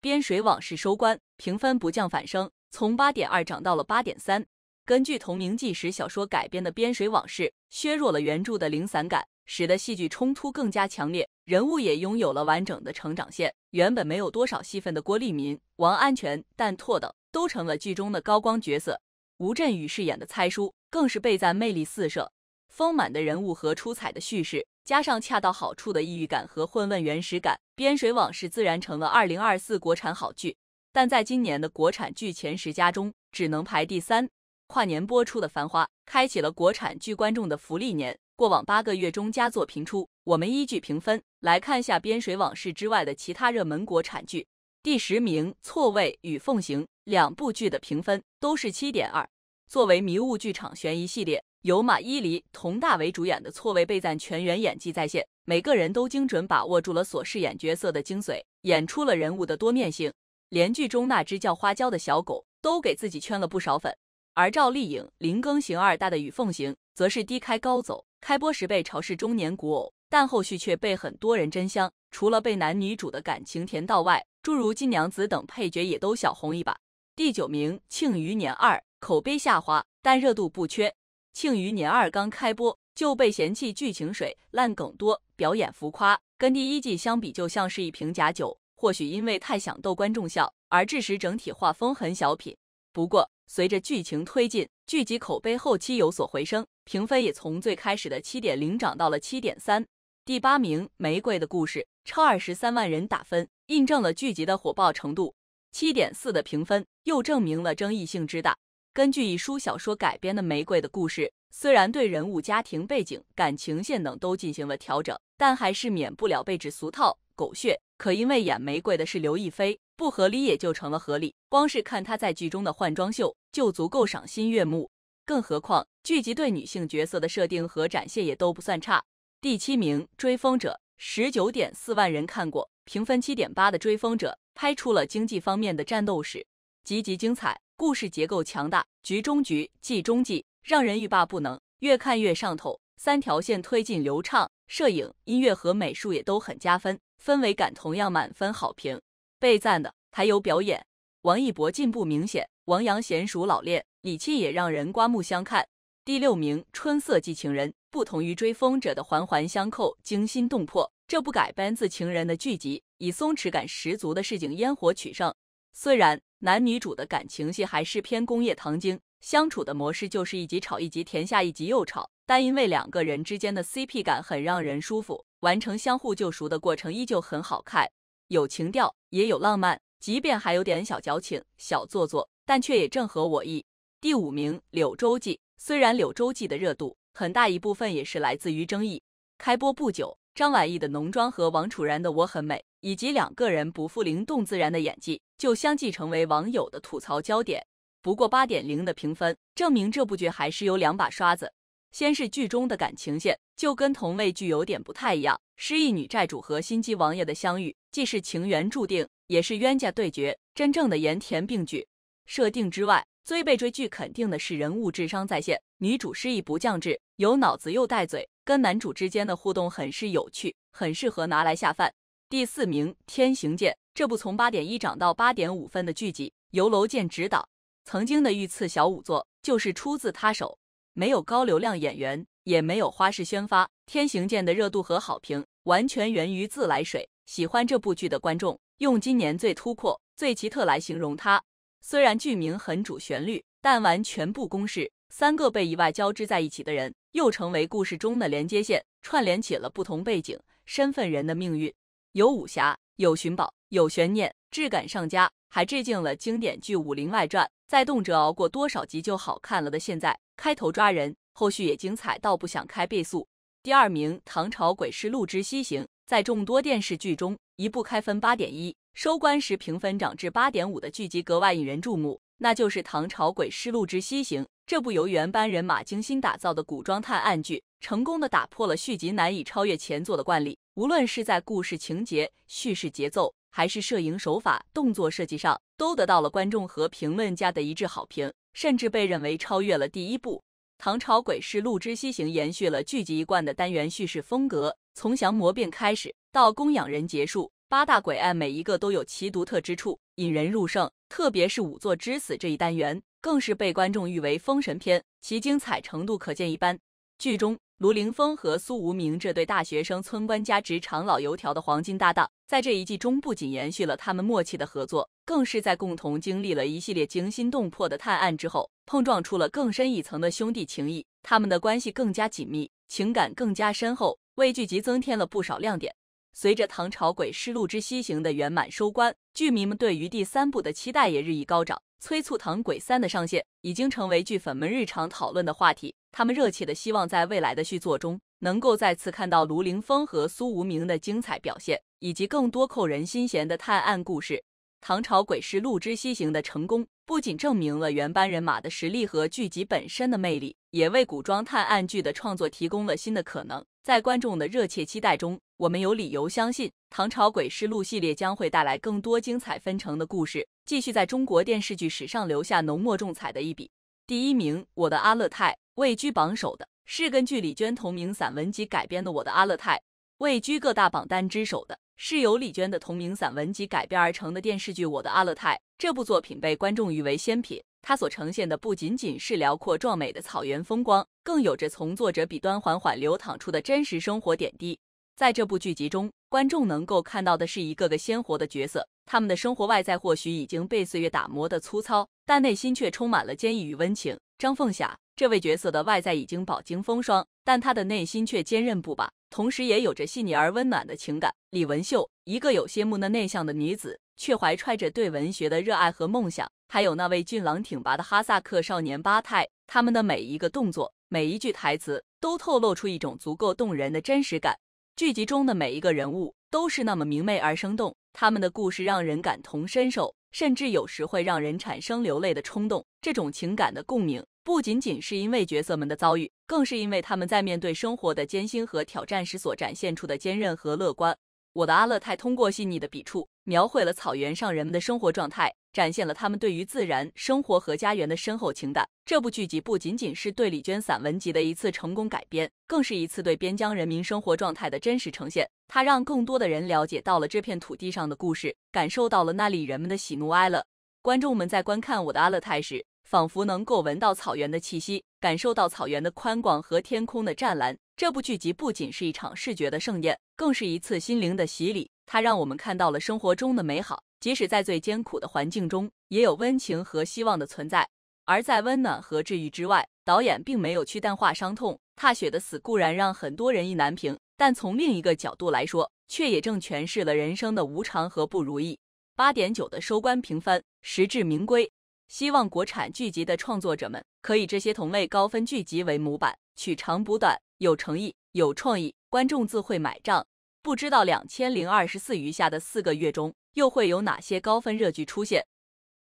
《边水往事》收官，评分不降反升，从八点二涨到了八点三。根据同名纪实小说改编的《边水往事》，削弱了原著的零散感，使得戏剧冲突更加强烈，人物也拥有了完整的成长线。原本没有多少戏份的郭立民、王安全、旦拓等，都成了剧中的高光角色。吴镇宇饰演的猜叔更是被赞魅力四射。丰满的人物和出彩的叙事，加上恰到好处的异域感和混问原始感，《边水往事》自然成了二零二四国产好剧。但在今年的国产剧前十家中，只能排第三。跨年播出的《繁花》开启了国产剧观众的福利年。过往八个月中佳作频出，我们依据评分来看下《边水往事》之外的其他热门国产剧。第十名，《错位与奉行》两部剧的评分都是七点二，作为迷雾剧场悬疑系列。由马伊琍、佟大为主演的《错位被赞》，全员演技在线，每个人都精准把握住了所饰演角色的精髓，演出了人物的多面性。连剧中那只叫花椒的小狗都给自己圈了不少粉。而赵丽颖、林更新二搭的《与凤行》则是低开高走，开播时被嘲是中年古偶，但后续却被很多人真香。除了被男女主的感情甜到外，诸如金娘子等配角也都小红一把。第九名，《庆余年二》，口碑下滑，但热度不缺。庆余年二刚开播就被嫌弃剧情水、烂梗多、表演浮夸，跟第一季相比就像是一瓶假酒。或许因为太想逗观众笑，而致使整体画风很小品。不过随着剧情推进，剧集口碑后期有所回升，评分也从最开始的七点零涨到了七点三。第八名《玫瑰的故事》超二十三万人打分，印证了剧集的火爆程度。七点四的评分又证明了争议性之大。根据一书小说改编的《玫瑰的故事》，虽然对人物家庭背景、感情线等都进行了调整，但还是免不了被指俗套、狗血。可因为演玫瑰的是刘亦菲，不合理也就成了合理。光是看她在剧中的换装秀就足够赏心悦目，更何况剧集对女性角色的设定和展现也都不算差。第七名，《追风者》十九点四万人看过，评分七点八的《追风者》拍出了经济方面的战斗史，极其精彩。故事结构强大，局中局，计中计，让人欲罢不能，越看越上头。三条线推进流畅，摄影、音乐和美术也都很加分，氛围感同样满分，好评。被赞的还有表演，王一博进步明显，王阳娴熟老练，李沁也让人刮目相看。第六名，《春色寄情人》不同于《追风者》的环环相扣、惊心动魄，这部改编自《情人》的剧集以松弛感十足的市井烟火取胜，虽然。男女主的感情戏还是偏工业糖精，相处的模式就是一集吵，一集甜，下一集又吵。但因为两个人之间的 CP 感很让人舒服，完成相互救赎的过程依旧很好看，有情调，也有浪漫，即便还有点小矫情、小做作，但却也正合我意。第五名《柳州记》，虽然《柳州记》的热度很大一部分也是来自于争议，开播不久。张晚意的浓妆和王楚然的我很美，以及两个人不负灵动自然的演技，就相继成为网友的吐槽焦点。不过八点零的评分证明这部剧还是有两把刷子。先是剧中的感情线就跟同类剧有点不太一样，失忆女债主和心机王爷的相遇，既是情缘注定，也是冤家对决。真正的盐甜并举设定之外，最被追剧肯定的是人物智商在线。女主失忆不降智，有脑子又带嘴。跟男主之间的互动很是有趣，很适合拿来下饭。第四名，《天行健》这部从八点一涨到八点五分的剧集，由楼健执导，曾经的御赐小五座就是出自他手。没有高流量演员，也没有花式宣发，《天行健》的热度和好评完全源于自来水。喜欢这部剧的观众，用今年最突破、最奇特来形容它。虽然剧名很主旋律，但完全不公式。三个被意外交织在一起的人。又成为故事中的连接线，串联起了不同背景、身份人的命运。有武侠，有寻宝，有悬念，质感上佳，还致敬了经典剧《武林外传》。在动辄熬过多少集就好看了的现在，开头抓人，后续也精彩到不想开倍速。第二名，《唐朝诡事录之西行》在众多电视剧中，一部开分八点一，收官时评分涨至八点五的剧集格外引人注目，那就是《唐朝诡事录之西行》。这部由原班人马精心打造的古装探案剧，成功的打破了续集难以超越前作的惯例。无论是在故事情节、叙事节奏，还是摄影手法、动作设计上，都得到了观众和评论家的一致好评，甚至被认为超越了第一部《唐朝诡事录之西行》。延续了剧集一贯的单元叙事风格，从降魔变开始到供养人结束，八大诡案每一个都有其独特之处，引人入胜。特别是仵作之死这一单元。更是被观众誉为“封神篇”，其精彩程度可见一斑。剧中，卢凌风和苏无名这对大学生村官加职场老油条的黄金搭档，在这一季中不仅延续了他们默契的合作，更是在共同经历了一系列惊心动魄的探案之后，碰撞出了更深一层的兄弟情谊。他们的关系更加紧密，情感更加深厚，为剧集增添了不少亮点。随着《唐朝诡事录之西行》的圆满收官，剧迷们对于第三部的期待也日益高涨。催促《唐诡三》的上线已经成为剧粉们日常讨论的话题。他们热切的希望在未来的续作中，能够再次看到卢凌风和苏无名的精彩表现，以及更多扣人心弦的探案故事。《唐朝诡事录之西行》的成功，不仅证明了原班人马的实力和剧集本身的魅力，也为古装探案剧的创作提供了新的可能。在观众的热切期待中。我们有理由相信，《唐朝诡事录》系列将会带来更多精彩纷呈的故事，继续在中国电视剧史上留下浓墨重彩的一笔。第一名，《我的阿勒泰》位居榜首的是根据李娟同名散文集改编的《我的阿勒泰》。位居各大榜单之首的是由李娟的同名散文集改编而成的电视剧《我的阿勒泰》。这部作品被观众誉为仙品，它所呈现的不仅仅是辽阔壮美的草原风光，更有着从作者笔端缓缓流淌出的真实生活点滴。在这部剧集中，观众能够看到的是一个个鲜活的角色。他们的生活外在或许已经被岁月打磨的粗糙，但内心却充满了坚毅与温情。张凤霞这位角色的外在已经饱经风霜，但她的内心却坚韧不拔，同时也有着细腻而温暖的情感。李文秀，一个有些木讷内向的女子，却怀揣着对文学的热爱和梦想。还有那位俊朗挺拔的哈萨克少年巴泰，他们的每一个动作，每一句台词，都透露出一种足够动人的真实感。剧集中的每一个人物都是那么明媚而生动，他们的故事让人感同身受，甚至有时会让人产生流泪的冲动。这种情感的共鸣，不仅仅是因为角色们的遭遇，更是因为他们在面对生活的艰辛和挑战时所展现出的坚韧和乐观。我的阿勒泰通过细腻的笔触描绘了草原上人们的生活状态，展现了他们对于自然、生活和家园的深厚情感。这部剧集不仅仅是对李娟散文集的一次成功改编，更是一次对边疆人民生活状态的真实呈现。它让更多的人了解到了这片土地上的故事，感受到了那里人们的喜怒哀乐。观众们在观看我的阿勒泰时，仿佛能够闻到草原的气息，感受到草原的宽广和天空的湛蓝。这部剧集不仅是一场视觉的盛宴，更是一次心灵的洗礼。它让我们看到了生活中的美好，即使在最艰苦的环境中，也有温情和希望的存在。而在温暖和治愈之外，导演并没有去淡化伤痛。踏雪的死固然让很多人意难平，但从另一个角度来说，却也正诠释了人生的无常和不如意。八点九的收官评分，实至名归。希望国产剧集的创作者们可以这些同类高分剧集为模板，取长补短，有诚意、有创意，观众自会买账。不知道两千零二十四余下的四个月中，又会有哪些高分热剧出现？